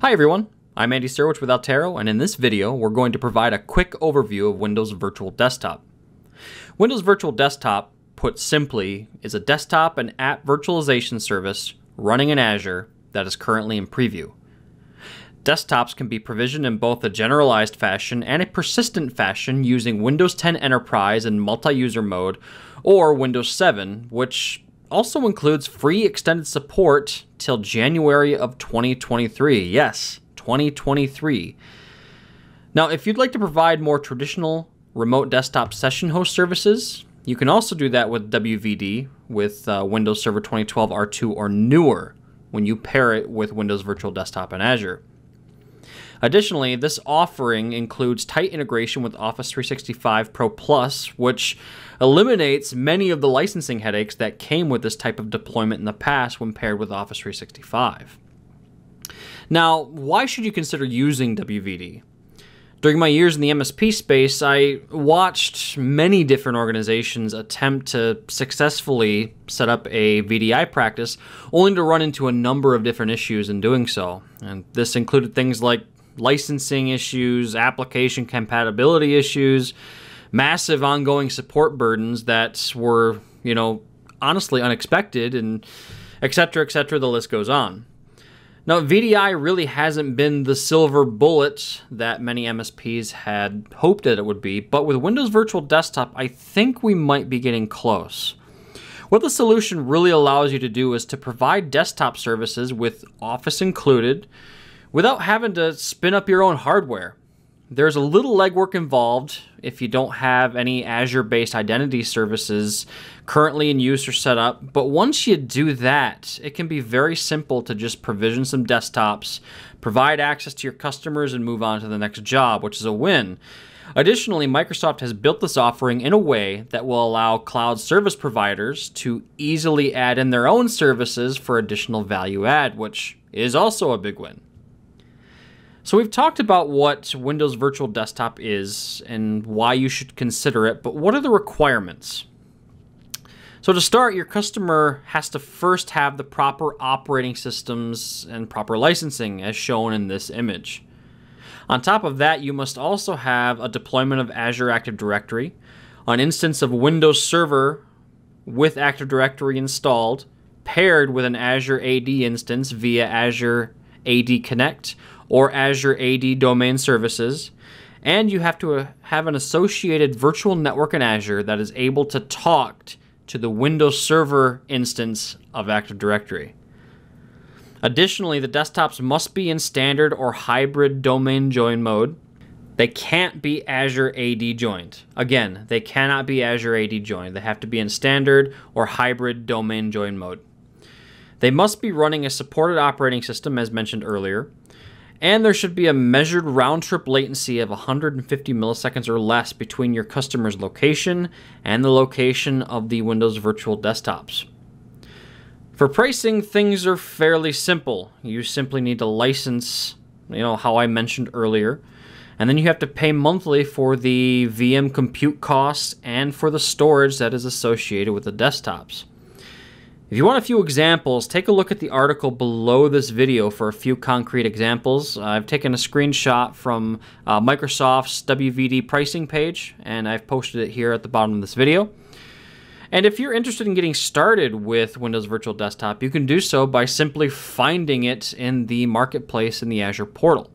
Hi everyone, I'm Andy Sterwich with Altero, and in this video, we're going to provide a quick overview of Windows Virtual Desktop. Windows Virtual Desktop, put simply, is a desktop and app virtualization service running in Azure that is currently in preview. Desktops can be provisioned in both a generalized fashion and a persistent fashion using Windows 10 Enterprise in multi-user mode or Windows 7, which also includes free extended support till January of 2023. Yes, 2023. Now, if you'd like to provide more traditional remote desktop session host services, you can also do that with WVD with uh, Windows Server 2012 R2 or newer when you pair it with Windows Virtual Desktop and Azure. Additionally, this offering includes tight integration with Office 365 Pro Plus, which eliminates many of the licensing headaches that came with this type of deployment in the past when paired with Office 365. Now, why should you consider using WVD? During my years in the MSP space, I watched many different organizations attempt to successfully set up a VDI practice, only to run into a number of different issues in doing so. And this included things like licensing issues, application compatibility issues, massive ongoing support burdens that were, you know, honestly unexpected, and et cetera, et cetera. The list goes on. Now, VDI really hasn't been the silver bullet that many MSPs had hoped that it would be, but with Windows Virtual Desktop, I think we might be getting close. What the solution really allows you to do is to provide desktop services with Office included, without having to spin up your own hardware. There's a little legwork involved if you don't have any Azure based identity services currently in use or set up, but once you do that, it can be very simple to just provision some desktops, provide access to your customers, and move on to the next job, which is a win. Additionally, Microsoft has built this offering in a way that will allow cloud service providers to easily add in their own services for additional value add, which is also a big win. So we've talked about what Windows Virtual Desktop is and why you should consider it, but what are the requirements? So to start, your customer has to first have the proper operating systems and proper licensing as shown in this image. On top of that, you must also have a deployment of Azure Active Directory, an instance of Windows Server with Active Directory installed, paired with an Azure AD instance via Azure AD Connect or Azure AD Domain Services. And you have to uh, have an associated virtual network in Azure that is able to talk to the Windows Server instance of Active Directory. Additionally, the desktops must be in standard or hybrid domain join mode. They can't be Azure AD joined. Again, they cannot be Azure AD joined. They have to be in standard or hybrid domain join mode. They must be running a supported operating system, as mentioned earlier, and there should be a measured round trip latency of 150 milliseconds or less between your customer's location and the location of the Windows virtual desktops. For pricing, things are fairly simple. You simply need to license, you know, how I mentioned earlier, and then you have to pay monthly for the VM compute costs and for the storage that is associated with the desktops. If you want a few examples, take a look at the article below this video for a few concrete examples. I've taken a screenshot from uh, Microsoft's WVD pricing page, and I've posted it here at the bottom of this video. And if you're interested in getting started with Windows Virtual Desktop, you can do so by simply finding it in the marketplace in the Azure portal.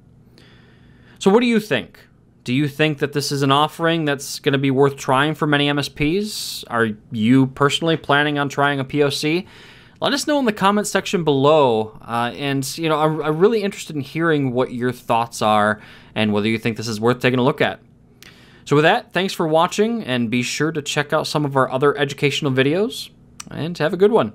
So what do you think? Do you think that this is an offering that's going to be worth trying for many MSPs? Are you personally planning on trying a POC? Let us know in the comment section below. Uh, and, you know, I'm, I'm really interested in hearing what your thoughts are and whether you think this is worth taking a look at. So, with that, thanks for watching and be sure to check out some of our other educational videos and have a good one.